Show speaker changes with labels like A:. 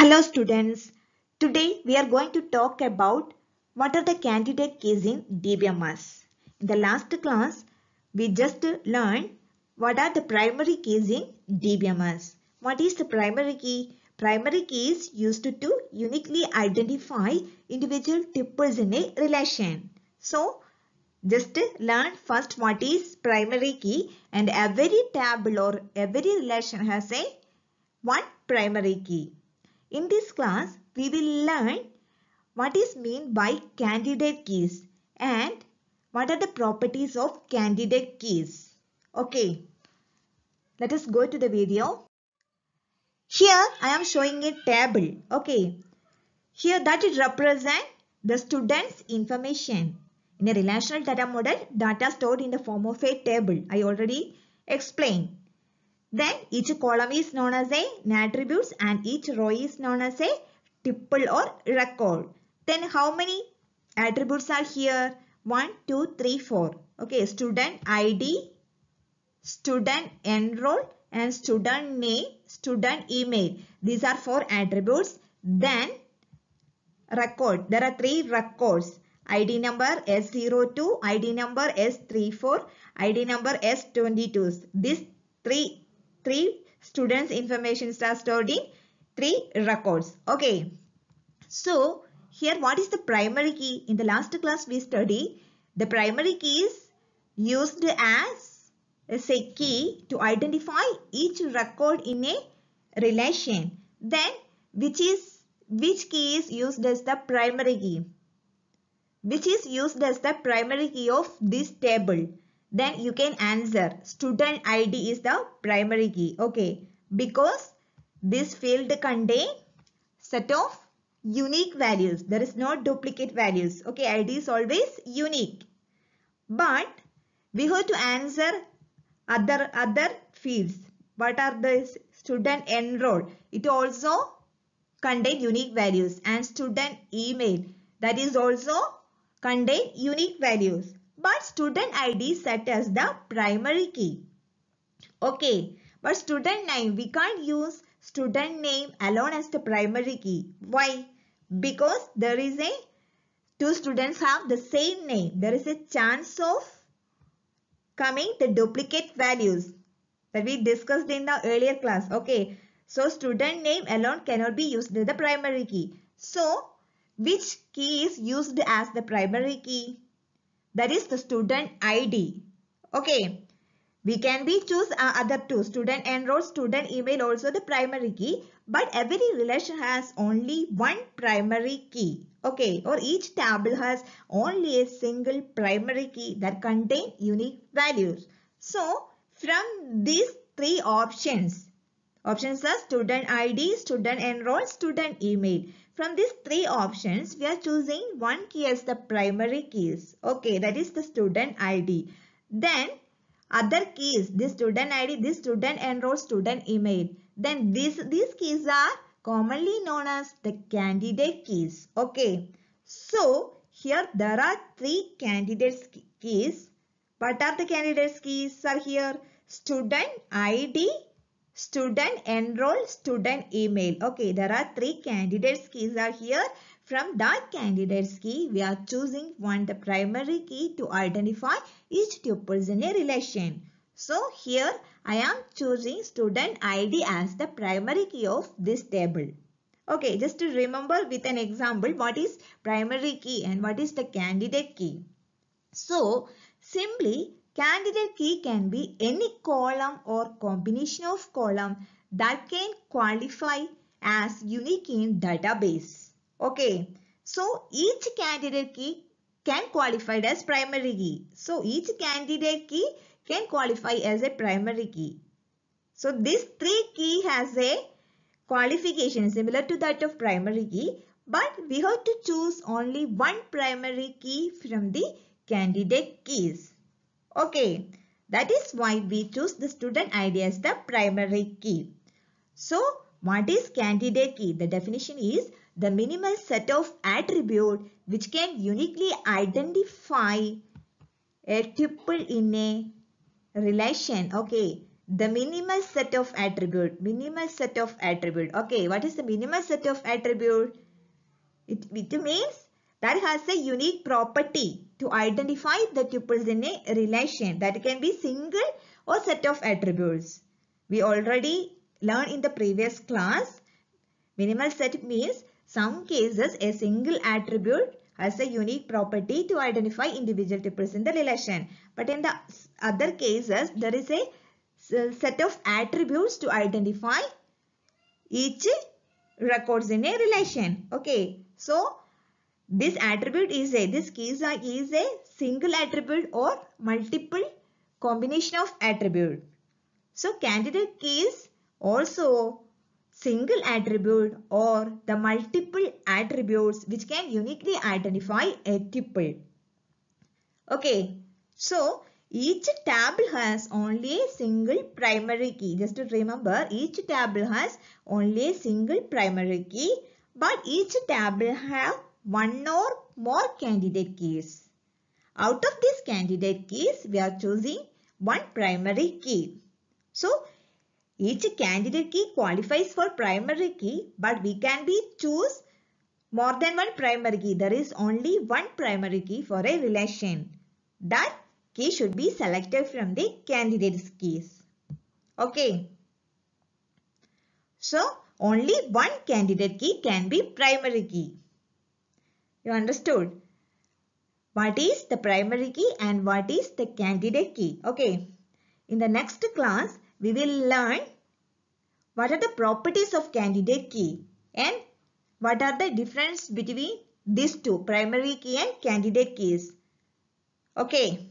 A: Hello students, today we are going to talk about what are the candidate keys in DBMS. In the last class, we just learned what are the primary keys in DBMS. What is the primary key? Primary key is used to uniquely identify individual tuples in a relation. So, just learn first what is primary key and every table or every relation has a one primary key. In this class, we will learn what is meant by candidate keys and what are the properties of candidate keys. Okay, let us go to the video. Here, I am showing a table. Okay, here that it represents the student's information. In a relational data model, data stored in the form of a table. I already explained. Then each column is known as a attributes and each row is known as a tuple or record. Then how many attributes are here? 1, 2, 3, 4. Okay, student ID, student enroll and student name, student email. These are four attributes. Then record. There are three records. ID number S02, ID number S34, ID number S22. These three three students information are stored in three records. Okay. So here what is the primary key? In the last class we study the primary key is used as a key to identify each record in a relation. Then which is which key is used as the primary key? Which is used as the primary key of this table? then you can answer student ID is the primary key. Okay, because this field contain set of unique values. There is no duplicate values. Okay, ID is always unique. But we have to answer other other fields. What are the student enrolled? It also contain unique values and student email that is also contain unique values but student ID set as the primary key. Okay, but student name, we can't use student name alone as the primary key. Why? Because there is a, two students have the same name. There is a chance of coming the duplicate values that we discussed in the earlier class. Okay, so student name alone cannot be used as the primary key. So, which key is used as the primary key? that is the student ID. Okay. We can be choose uh, other two student enroll, student email also the primary key but every relation has only one primary key. Okay or each table has only a single primary key that contain unique values. So from these three options options are student ID, student enroll, student email. From these three options, we are choosing one key as the primary keys. Okay, that is the student ID. Then other keys, this student ID, this student enroll, student email. Then this, these keys are commonly known as the candidate keys. Okay, so here there are three candidates keys. What are the candidates keys are here? Student ID student enroll, student email. Okay, there are three candidates keys are here. From that candidates key, we are choosing one the primary key to identify each tuples in a relation. So here I am choosing student ID as the primary key of this table. Okay, just to remember with an example what is primary key and what is the candidate key. So simply Candidate key can be any column or combination of column that can qualify as unique in database. Okay. So each candidate key can qualify as primary key. So each candidate key can qualify as a primary key. So this three key has a qualification similar to that of primary key but we have to choose only one primary key from the candidate keys. Okay, that is why we choose the student ID as the primary key. So, what is candidate key? The definition is the minimal set of attribute which can uniquely identify a tuple in a relation. Okay, the minimal set of attribute. Minimal set of attribute. Okay, what is the minimal set of attribute? It, it means that has a unique property to identify the tuples in a relation that can be single or set of attributes. We already learned in the previous class, minimal set means some cases a single attribute has a unique property to identify individual tuples in the relation. But in the other cases, there is a set of attributes to identify each records in a relation. Okay, so this attribute is a this keys is a single attribute or multiple combination of attribute so candidate keys also single attribute or the multiple attributes which can uniquely identify a tuple okay so each table has only a single primary key just to remember each table has only a single primary key but each table have one or more candidate keys. Out of these candidate keys, we are choosing one primary key. So, each candidate key qualifies for primary key, but we can be choose more than one primary key. There is only one primary key for a relation. That key should be selected from the candidates keys. Okay. So, only one candidate key can be primary key. You understood? What is the primary key and what is the candidate key? Okay. In the next class, we will learn what are the properties of candidate key and what are the difference between these two primary key and candidate keys. Okay.